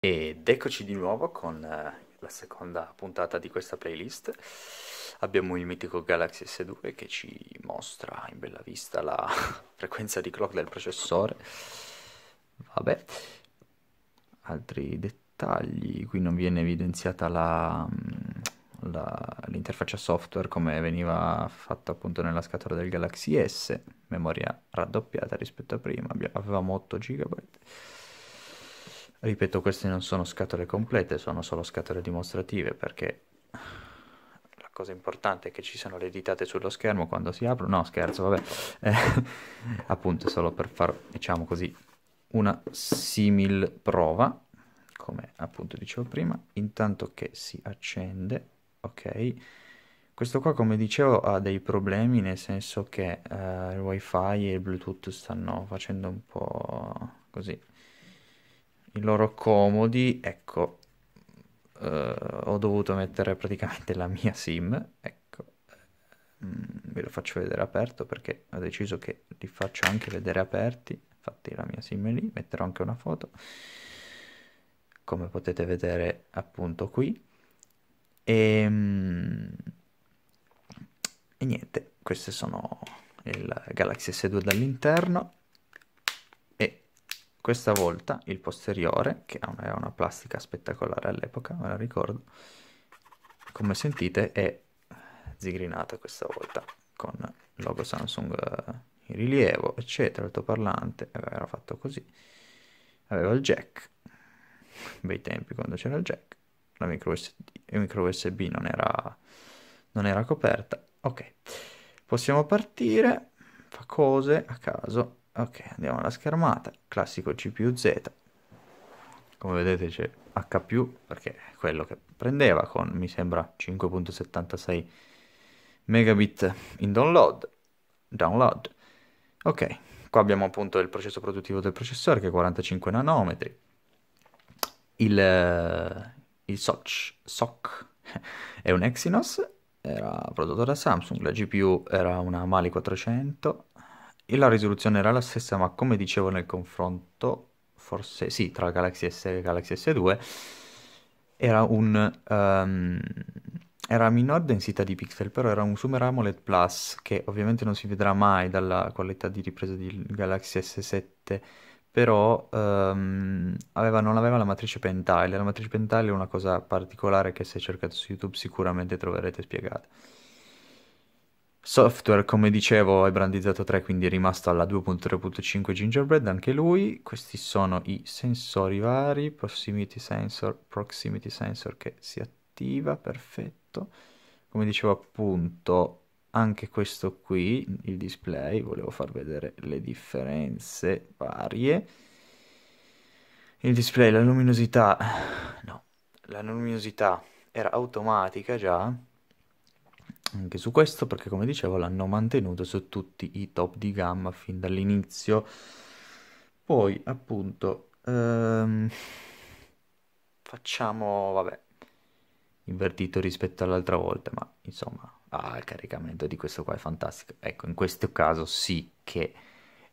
Ed eccoci di nuovo con eh, la seconda puntata di questa playlist. Abbiamo il mitico Galaxy S2 che ci mostra in bella vista la frequenza di clock del processore. Vabbè, altri dettagli, qui non viene evidenziata la, mm, la, l'interfaccia software come veniva fatta appunto nella scatola del Galaxy S, memoria raddoppiata rispetto a prima, avevamo 8 GB. Ripeto, queste non sono scatole complete, sono solo scatole dimostrative perché la cosa importante è che ci siano le ditate sullo schermo quando si aprono. No, scherzo, vabbè. Eh, appunto, solo per fare, diciamo così, una simil prova, come appunto dicevo prima, intanto che si accende ok. Questo qua, come dicevo, ha dei problemi nel senso che eh, il wifi e il bluetooth stanno facendo un po' così i loro comodi. Ecco, eh, ho dovuto mettere praticamente la mia sim. Ecco, mm, ve lo faccio vedere aperto perché ho deciso che li faccio anche vedere aperti. Infatti, la mia sim è lì, metterò anche una foto come potete vedere appunto qui e, ehm, e niente, queste sono il Galaxy S2 dall'interno e questa volta il posteriore, che era una, una plastica spettacolare all'epoca, me la ricordo, come sentite è zigrinata questa volta con il logo Samsung eh, in rilievo, eccetera, altoparlante, eh, era fatto così, aveva il jack, bei tempi quando c'era il jack, la micro USB, micro USB non, era, non era coperta. Ok, possiamo partire, fa cose a caso. Ok, andiamo alla schermata, classico CPU-Z. Come vedete c'è H+, perché è quello che prendeva con, mi sembra, 5.76 megabit in download. download. Ok, qua abbiamo appunto il processo produttivo del processore che è 45 nanometri. Il, il SOC, SOC è un Exynos, era prodotto da Samsung, la GPU era una Mali 400 e la risoluzione era la stessa, ma come dicevo nel confronto, forse sì, tra Galaxy S e Galaxy S2 era un um, era minor densità di pixel, però era un Super AMOLED Plus che ovviamente non si vedrà mai dalla qualità di ripresa di Galaxy S7 però ehm, aveva, non aveva la matrice pentile. La matrice pentile è una cosa particolare che se cercate su YouTube sicuramente troverete spiegata. Software, come dicevo, è brandizzato 3, quindi è rimasto alla 2.3.5 Gingerbread, anche lui. Questi sono i sensori vari, proximity sensor, proximity sensor che si attiva, perfetto. Come dicevo appunto, anche questo qui, il display, volevo far vedere le differenze varie. Il display, la luminosità, no, la luminosità era automatica già, anche su questo perché come dicevo l'hanno mantenuto su tutti i top di gamma fin dall'inizio. Poi appunto ehm, facciamo, vabbè, invertito rispetto all'altra volta, ma insomma Ah, il caricamento di questo qua è fantastico. Ecco, in questo caso sì che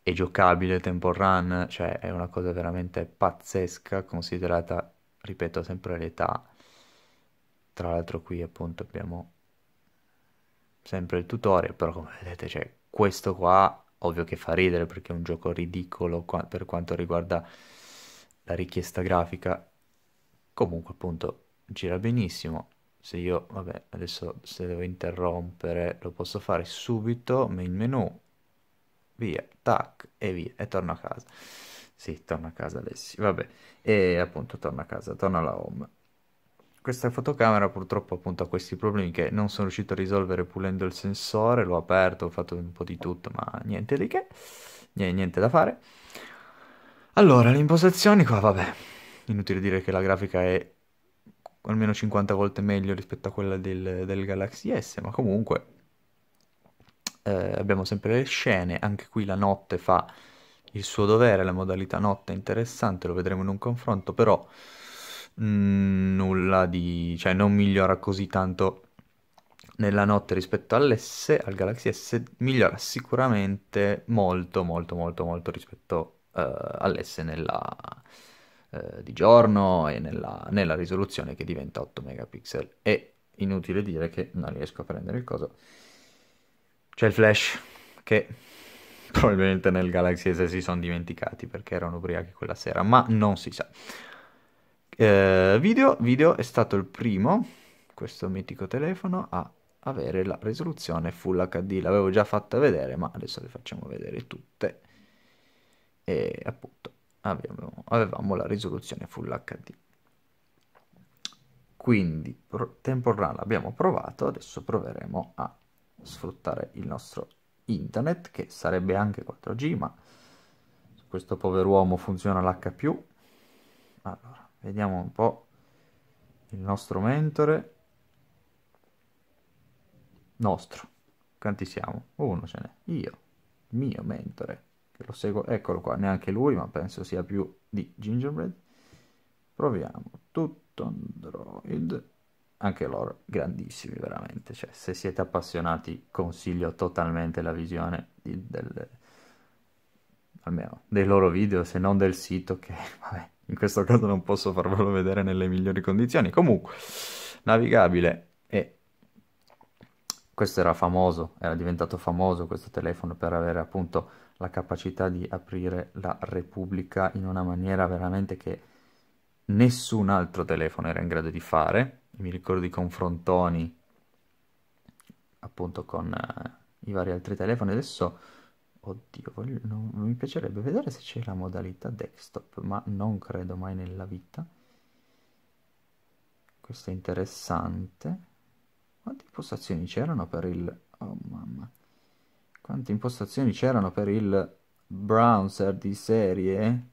è giocabile tempo run, cioè è una cosa veramente pazzesca considerata, ripeto, sempre l'età. Tra l'altro qui appunto abbiamo sempre il tutorial, però come vedete, cioè, questo qua ovvio che fa ridere perché è un gioco ridicolo qua, per quanto riguarda la richiesta grafica. Comunque appunto gira benissimo, se io, vabbè, adesso se devo interrompere lo posso fare subito, main menu, via, tac, e via, e torno a casa. Sì, torno a casa adesso, vabbè, e appunto torno a casa, torno alla home. Questa fotocamera purtroppo appunto ha questi problemi che non sono riuscito a risolvere pulendo il sensore, l'ho aperto, ho fatto un po' di tutto, ma niente di che, niente da fare. Allora, le impostazioni qua, vabbè, inutile dire che la grafica è almeno 50 volte meglio rispetto a quella del, del Galaxy S, ma comunque eh, abbiamo sempre le scene, anche qui la notte fa il suo dovere, la modalità notte è interessante, lo vedremo in un confronto, però mh, mm, nulla di... cioè non migliora così tanto nella notte rispetto all'S, al Galaxy S, migliora sicuramente molto molto molto molto rispetto uh, all'S nella eh, di giorno e nella, nella, risoluzione che diventa 8 megapixel. E inutile dire che non riesco a prendere il coso. C'è il flash che probabilmente nel Galaxy S si sono dimenticati perché erano ubriachi quella sera, ma non si sa. Eh, video, video è stato il primo, questo mitico telefono, a avere la risoluzione Full HD. L'avevo già fatta vedere, ma adesso le facciamo vedere tutte. E appunto, avevamo, avevamo la risoluzione Full HD. Quindi Temple Run l'abbiamo provato, adesso proveremo a sfruttare il nostro internet che sarebbe anche 4G, ma su questo pover'uomo funziona l'H+. Allora, vediamo un po' il nostro mentore. Nostro. Quanti siamo? Uno ce n'è. Io, mio mentore che lo seguo, eccolo qua, neanche lui, ma penso sia più di Gingerbread. Proviamo, tutto Android, anche loro grandissimi veramente, cioè se siete appassionati consiglio totalmente la visione di, del, almeno dei loro video, se non del sito che vabbè, in questo caso non posso farvelo vedere nelle migliori condizioni. Comunque, navigabile questo era famoso, era diventato famoso questo telefono per avere appunto la capacità di aprire la Repubblica in una maniera veramente che nessun altro telefono era in grado di fare. Mi ricordo i confrontoni appunto con uh, i vari altri telefoni. Adesso, oddio, voglio, non, mi piacerebbe vedere se c'è la modalità desktop, ma non credo mai nella vita. Questo è interessante. Quante impostazioni c'erano per il... Oh mamma. Quante impostazioni c'erano per il browser di serie?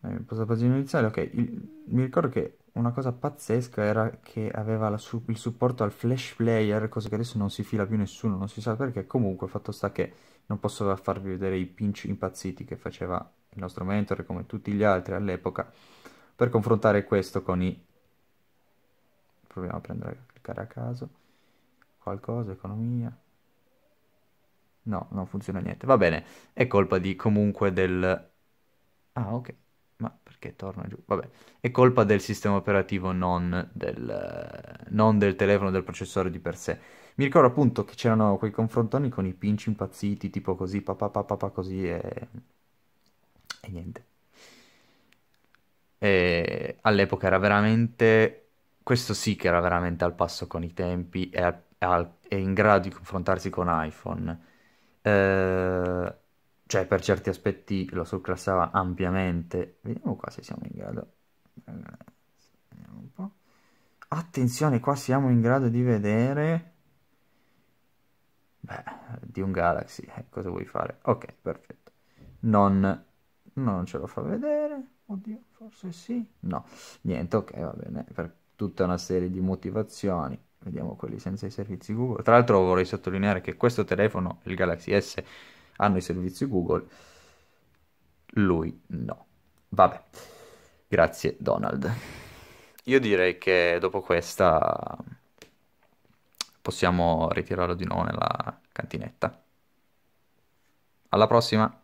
Eh, posta pagina iniziale, ok. Il... mi ricordo che una cosa pazzesca era che aveva su... il supporto al flash player, cosa che adesso non si fila più nessuno, non si sa perché. Comunque, fatto sta che non posso farvi vedere i pinch impazziti che faceva il nostro mentore, come tutti gli altri all'epoca per confrontare questo con i... Proviamo a prendere, a cliccare a caso. Qualcosa, economia. No, non funziona niente. Va bene, è colpa di comunque del... Ah, ok. Ma perché torna giù? Vabbè, è colpa del sistema operativo, non del, non del telefono, del processore di per sé. Mi ricordo appunto che c'erano quei confrontoni con i pinci impazziti, tipo così, papà, papà, papà, così e E all'epoca era veramente, questo sì che era veramente al passo con i tempi e, al, al, e in grado di confrontarsi con iPhone. Eh, cioè per certi aspetti lo surclassava ampiamente. Vediamo qua se siamo in grado. Attenzione, qua siamo in grado di vedere... Beh, di un Galaxy, eh, cosa vuoi fare? Ok, perfetto. Non, non ce lo fa vedere. Oddio, forse sì. No, niente, ok, va bene, per tutta una serie di motivazioni. Vediamo quelli senza i servizi Google. Tra l'altro vorrei sottolineare che questo telefono, il Galaxy S, hanno i servizi Google. Lui no. Vabbè. Grazie Donald. Io direi che dopo questa possiamo ritirarlo di nuovo nella cantinetta. Alla prossima!